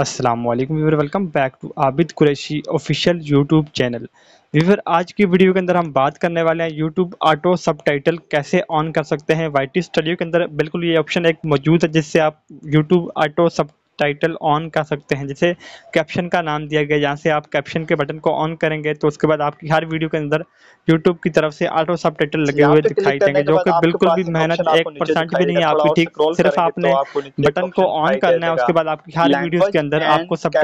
Aslam viewer welcome back to Abid Qureshi official YouTube channel viewer आज की video के अंदर हम बात करने वाले हैं यूट्यूब ऑटो सब कैसे ऑन कर सकते हैं वाई टी स्टडियो के अंदर बिल्कुल ये ऑप्शन एक मौजूद है जिससे आप YouTube auto subtitle on कर सकते हैं जैसे कैप्शन का नाम दिया गया जहाँ से आप कैप्शन के बटन को ऑन करेंगे तो उसके बाद आपकी हर वीडियो के अंदर यूट्यूब की तरफ से ऑटो सब टाइटल लगे हुए दिखाई देंगे जो कि बिल्कुल भी मेहनत एक परसेंट भी नहीं है आपकी ठीक सिर्फ आपने बटन तो को ऑन करना है उसके बाद आपकी हर वीडियो के अंदर आपको सब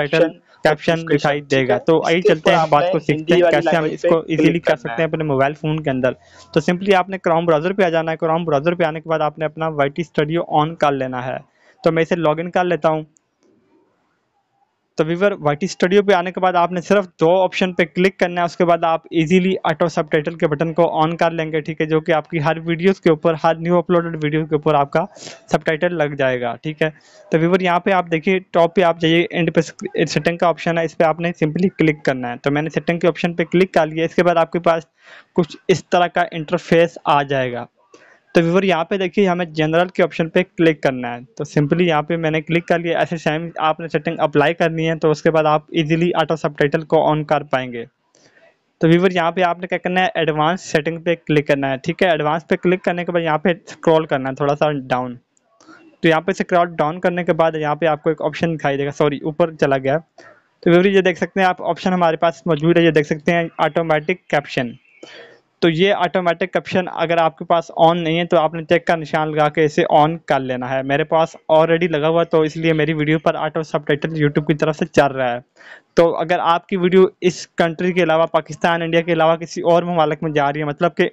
कैप्शन दिखाई देगा तो आई चलते हैं बात को सीखते हैं कैसे हम इसको इजीली कर सकते हैं अपने मोबाइल फोन के अंदर तो सिंपली आपने क्रोम ब्राउजर पे आ जाना है क्रोम ब्राउजर पे आने के बाद आपने अपना वाई स्टूडियो ऑन कर लेना है तो मैं इसे लॉगिन कर लेता हूँ तो वीवर वाइटी स्टूडियो पे आने के बाद आपने सिर्फ दो ऑप्शन पे क्लिक करना है उसके बाद आप इजीली ऑटो सब के बटन को ऑन कर लेंगे ठीक है जो कि आपकी हर वीडियोस के ऊपर हर न्यू अपलोडेड वीडियो के ऊपर आपका सब लग जाएगा ठीक है तो वीवर यहाँ पे आप देखिए टॉप पे आप जाइए एंड पे सेटिंग का ऑप्शन है इस पर आपने सिंपली क्लिक करना है तो मैंने सेटिंग के ऑप्शन पर क्लिक कर लिया इसके बाद आपके पास कुछ इस तरह का इंटरफेस आ जाएगा तो व्यूवर यहाँ पे देखिए हमें जनरल के ऑप्शन पे क्लिक करना है तो सिंपली यहाँ पे मैंने क्लिक कर लिया ऐसे सेम आपने सेटिंग अप्लाई करनी है तो उसके बाद आप इजीली ऑटो सब को ऑन कर पाएंगे तो व्यूवर यहाँ पे आपने क्या करना है एडवांस सेटिंग पे क्लिक करना है ठीक है एडवांस पे क्लिक करने के बाद यहाँ पे स्क्रॉल करना है थोड़ा सा डाउन तो यहाँ पे स्क्रॉल डाउन करने के बाद यहाँ पे आपको एक ऑप्शन दिखाई देगा सॉरी ऊपर चला गया तो व्यूवर ये देख सकते हैं आप ऑप्शन हमारे पास मौजूद है ये देख सकते हैं ऑटोमेटिक कैप्शन तो ये ऑटोमेटिक ऑप्शन अगर आपके पास ऑन नहीं है तो आपने चेक का निशान लगा के इसे ऑन कर लेना है मेरे पास ऑलरेडी लगा हुआ तो इसलिए मेरी वीडियो पर ऑटो सब टाइटल यूट्यूब की तरफ से चल रहा है तो अगर आपकी वीडियो इस कंट्री के अलावा पाकिस्तान इंडिया के अलावा किसी और ममालक में जा रही है मतलब कि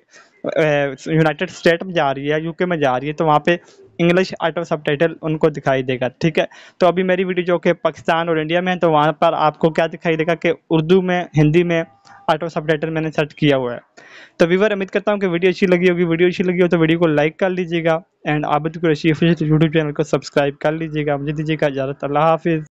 यूनाइटेड स्टेट में जा रही है यूके में जा रही है तो वहाँ पे इंग्लिश आटो सब टाइटल उनको दिखाई देगा ठीक है तो अभी मेरी वीडियो जो कि पाकिस्तान और इंडिया में है तो वहाँ पर आपको क्या दिखाई देगा कि उर्दू में हिंदी में ऑटो सब टाइटल मैंने सेट किया हुआ है तो वीवर उम्मीद करता हूँ कि वीडियो अच्छी लगी होगी वीडियो अच्छी लगी हो तो वीडियो को लाइक कर लीजिएगा and Abid Qureshi official YouTube channel को सब्सक्राइब कर लीजिएगा मुझे दीजिएगा इजाज़त अल्लाह हाफिज़